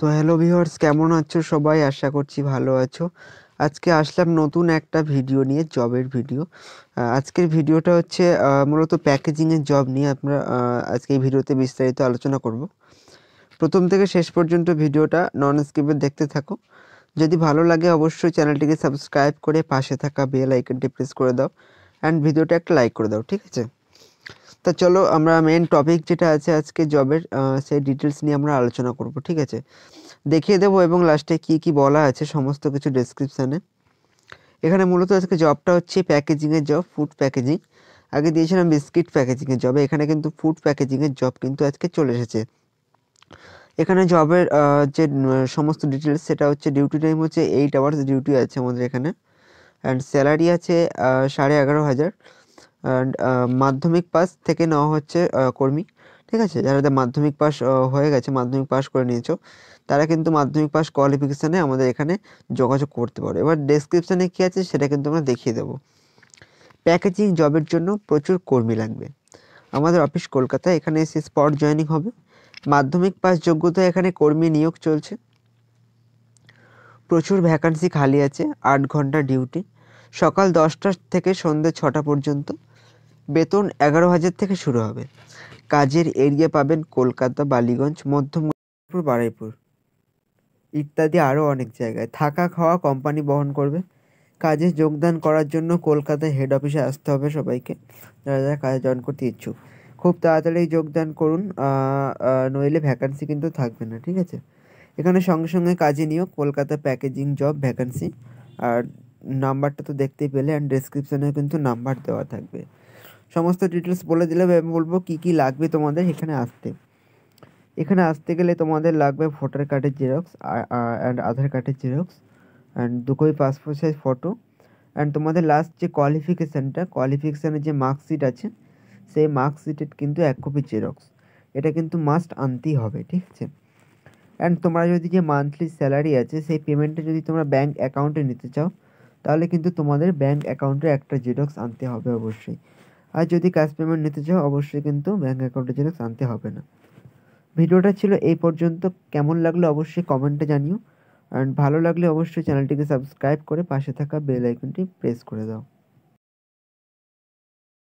তো hello viewers কেমন আছো সবাই আশা করছি ভালো আছো আজকে আসলাম নতুন একটা ভিডিও নিয়ে জবের ভিডিও আজকের ভিডিওটা হচ্ছে মূলত প্যাকেজিংয়ের জব নিয়ে আপনার আজকে এই ভিডিওতে বিস্তারিত আলোচনা করব প্রথম থেকে শেষ পর্যন্ত ভিডিওটা নন স্ক্রিপে দেখতে থাকো যদি ভালো লাগে অবশ্যই চ্যানেলটিকে সাবস্ক্রাইব করে পাশে থাকা বেল আইকনটি প্রেস করে দাও অ্যান্ড ভিডিওটা একটা লাইক করে দাও ঠিক আছে তা চলো আমরা মেন টপিক যেটা আছে আজকে জবের সেই ডিটেলস নিয়ে আমরা আলোচনা করব ঠিক আছে দেখিয়ে দেবো এবং লাস্টে কি কি বলা আছে সমস্ত কিছু ডেসক্রিপশানে এখানে মূলত আজকে জবটা হচ্ছে প্যাকেজিংয়ের জব ফুড প্যাকেজিং আগে দিয়েছিলাম বিস্কিট প্যাকেজিংয়ের জব এখানে কিন্তু ফুড প্যাকেজিংয়ের জব কিন্তু আজকে চলে এসেছে এখানে জবের যে সমস্ত ডিটেলস সেটা হচ্ছে ডিউটি টাইম হচ্ছে এইট আওয়ার্স ডিউটি আছে আমাদের এখানে অ্যান্ড স্যালারি আছে সাড়ে এগারো হাজার মাধ্যমিক পাস থেকে নেওয়া হচ্ছে কর্মী ঠিক আছে যারা মাধ্যমিক পাস হয়ে গেছে মাধ্যমিক পাস করে নিয়েছো তারা কিন্তু মাধ্যমিক পাস কোয়ালিফিকেশানে আমাদের এখানে যোগাযোগ করতে পারো এবার ডেসক্রিপশানে কী আছে সেটা কিন্তু আমরা দেখিয়ে দেবো প্যাকেজিং জবের জন্য প্রচুর কর্মী লাগবে আমাদের অফিস কলকাতায় এখানে এসে স্পট জয়নিং হবে মাধ্যমিক পাস যোগ্যতা এখানে কর্মী নিয়োগ চলছে প্রচুর ভ্যাকান্সি খালি আছে আট ঘন্টা ডিউটি সকাল দশটা থেকে সন্ধ্যে ছটা পর্যন্ত বেতন এগারো হাজার থেকে শুরু হবে কাজের এরিয়া পাবেন কলকাতা বালিগঞ্জ মধ্যমপুর বারাইপুর ইত্যাদি আরও অনেক জায়গায় থাকা খাওয়া কোম্পানি বহন করবে কাজে যোগদান করার জন্য কলকাতা হেড অফিসে আসতে হবে সবাইকে যারা যারা কাজে জয়েন করতে ইচ্ছুক খুব তাড়াতাড়ি যোগদান করুন নইলে ভ্যাকান্সি কিন্তু থাকবে না ঠিক আছে এখানে সঙ্গে সঙ্গে কাজে নিয়োগ কলকাতা প্যাকেজিং জব ভ্যাকান্সি আর নাম্বারটা তো দেখতেই পেলে অ্যান্ড ডিসক্রিপশানেও কিন্তু নাম্বার দেওয়া থাকবে সমস্ত ডিটেলস বলে দিলাম আমি বলবো কী কী লাগবে তোমাদের এখানে আসতে এখানে আসতে গেলে তোমাদের লাগবে ভোটার কার্ডের জেরক্স অ্যান্ড আধার কার্ডের জেরক্স অ্যান্ড দুটোই পাসপোর্ট সাইজ ফটো অ্যান্ড তোমাদের লাস্ট যে কোয়ালিফিকেশানটা কোয়ালিফিকেশানের যে মার্কশিট আছে সেই মার্কশিটের কিন্তু এক কপি জেরক্স এটা কিন্তু মাস্ট আনতেই হবে ঠিক আছে অ্যান্ড তোমরা যদি যে মান্থলি স্যালারি আছে সেই পেমেন্টটা যদি তোমরা ব্যাঙ্ক অ্যাকাউন্টে নিতে চাও তাহলে কিন্তু তোমাদের ব্যাঙ্ক অ্যাকাউন্টে একটা জেরক্স আনতে হবে অবশ্যই আর যদি ক্যাশ পেমেন্ট নিতে চাও অবশ্যই কিন্তু ব্যাঙ্ক অ্যাকাউন্টের জন্য আনতে হবে না ভিডিওটা ছিল এই পর্যন্ত কেমন লাগলো অবশ্যই কমেন্টে জানিও অ্যান্ড ভালো লাগলে অবশ্যই চ্যানেলটিকে সাবস্ক্রাইব করে পাশে থাকা বেল আইকনটি প্রেস করে দাও